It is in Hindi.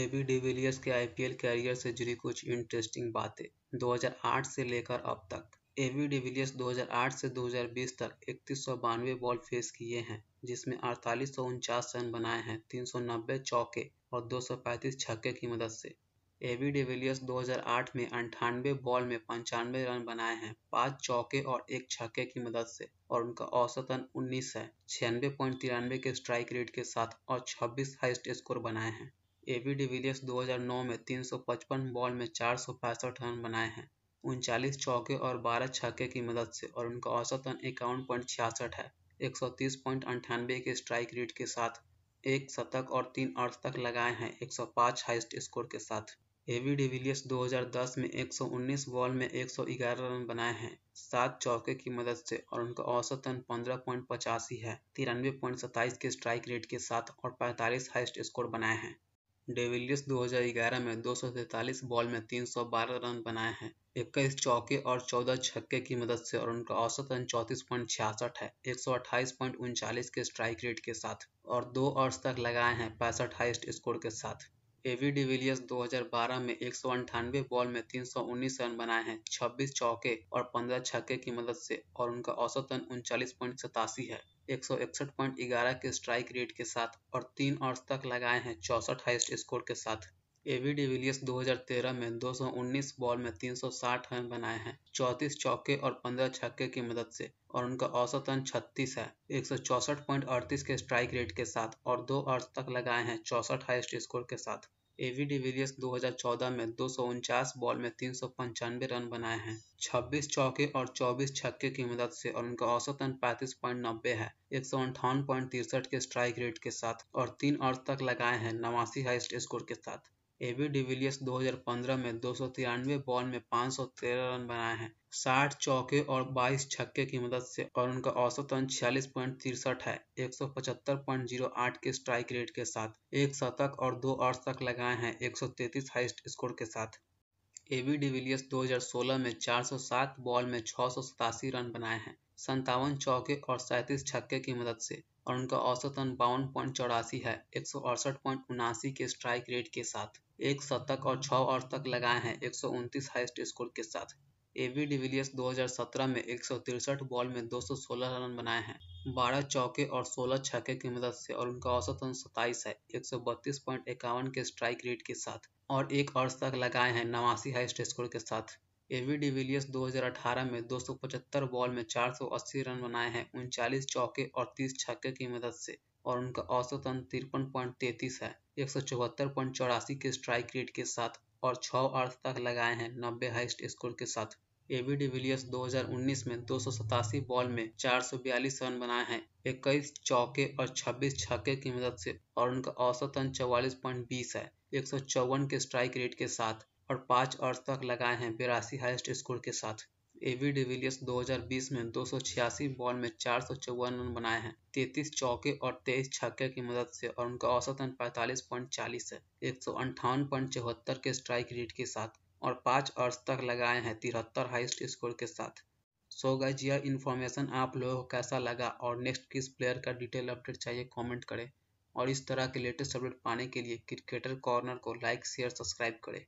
एबी डिविलियर्स के आईपीएल कैरियर से जुड़ी कुछ इंटरेस्टिंग बातें 2008 से लेकर अब तक एबी डिविलियर्स 2008 से 2020 तक इकतीस बॉल फेस किए हैं जिसमें अड़तालीस रन बनाए हैं 390 चौके और 235 छक्के की मदद से एबी डिविलियर्स 2008 में अंठानवे बॉल में पंचानवे रन बनाए हैं पांच चौके और एक छक्के की मदद से और उनका औसतन उन्नीस है छियानवे पॉइंट तिरानवे के स्ट्राइक रेट के साथ और 26 हाईस्ट स्कोर बनाए हैं एबी डिविलियर्स 2009 में 355 बॉल में चार रन बनाए हैं उनचालीस चौके और 12 छक्के की मदद से और उनका औसतन इक्यावन पॉइंट छियासठ है एक सौ तीस पॉइंट अंठानवे के स्ट्राइक रेट के साथ एक शतक और तीन अर्थ तक लगाए हैं 105 हाइस्ट स्कोर के साथ एवी डिविलियर्स 2010 में 119 बॉल में 111 रन बनाए हैं सात चौके की मदद से और उनका औसतन पंद्रह पॉइंट पचासी है तिरानवे पॉइंट सत्ताईस के स्ट्राइक रेट के साथ और पैंतालीस हाइस्ट स्कोर बनाए हैं डेविलियस 2011 में दो बॉल में 312 रन बनाए हैं इक्कीस चौके और 14 छक्के की मदद से और उनका औसत रन पॉइंट छियासठ है एक के स्ट्राइक रेट के साथ और दो और तक लगाए हैं पैंसठ हाइस्ट स्कोर के साथ एवी डिविलियर्स 2012 में एक बॉल में 319 रन बनाए हैं 26 चौके और 15 छक्के की मदद से और उनका औसतन उनचालीस पॉइंट सतासी है एक सौ इकसठ पॉइंट ग्यारह के स्ट्राइक रेट के साथ और तीन और तक लगाए हैं चौसठ हाइस्ट स्कोर के साथ एबी डिविलियर्स 2013 में 219 बॉल में 360 रन बनाए हैं 34 चौके और 15 छक्के की मदद से और उनका औसतन 36 है एक के स्ट्राइक रेट के साथ और दो अर्थ तक लगाए हैं चौसठ हाइस्ट स्कोर के साथ एवी डिविलियर्स 2014 में दो बॉल में तीन रन बनाए हैं 26 चौके और 24 छक्के की मदद से और उनका औसतन नब्बे है एक के स्ट्राइक रेट के साथ और तीन अर्थ तक लगाए हैं नवासी हाइस्ट स्कोर के साथ एबी डिविलियर्स 2015 में दो बॉल में 513 रन बनाए हैं 60 चौके और 22 छक्के की मदद से और उनका औसत रन छियालीस पॉइंट तिरसठ है एक के स्ट्राइक रेट के साथ एक शतक और दो शतक लगाए हैं एक हाइस्ट स्कोर के साथ एबी डिविलियर्स 2016 में 407 बॉल में छः रन बनाए हैं संतावन चौके और सैंतीस छक्के की मदद से और उनका औसतन बावन पॉइंट चौरासी है एक सौ अड़सठ पॉइंट उनासी के स्ट्राइक रेट के साथ एक शतक और छः और तक लगाए हैं एक सौ उनतीस हाइस्ट स्कोर के साथ एवी डिविलियर्स 2017 में एक बॉल में 216 रन बनाए हैं 12 चौके और 16 छक्के की मदद से और उनका औसतन सताइस है एक के स्ट्राइक रेट के साथ और एक और तक लगाए हैं नवासी हाइस्ट स्कोर के साथ एवी डिविलियर्स 2018 में 275 बॉल में 480 रन बनाए हैं उनचालीस चौके और 30 छक्के की मदद से और उनका औसतन तिरपन पॉइंट तैतीस है एक सौ चौहत्तर पॉइंट चौरासी के स्ट्राइक रेट के साथ और छः अर्थ तक लगाए हैं नब्बे हाइस्ट स्कोर के साथ एवी डिविलियर्स 2019 में दो बॉल में 442 रन बनाए हैं इक्कीस चौके और 26 छक्के की मदद से और उनका औसतन बीस है एक के स्ट्राइक रेट के साथ और पाँच और तक लगाए हैं बेरासी हाइस्ट स्कोर के साथ एवी डिविलियर्स 2020 में दो बॉल में चार रन बनाए हैं 33 चौके और 23 छक्के की मदद से और उनका औसतन पैंतालीस है एक के स्ट्राइक रेट के साथ और पाँच अर्स तक लगाए हैं तिहत्तर हाइस्ट स्कोर के साथ सो गाइज यह इन्फॉर्मेशन आप लोगों को कैसा लगा और नेक्स्ट किस प्लेयर का डिटेल अपडेट चाहिए कमेंट करें और इस तरह के लेटेस्ट अपडेट पाने के लिए क्रिकेटर कॉर्नर को लाइक शेयर सब्सक्राइब करें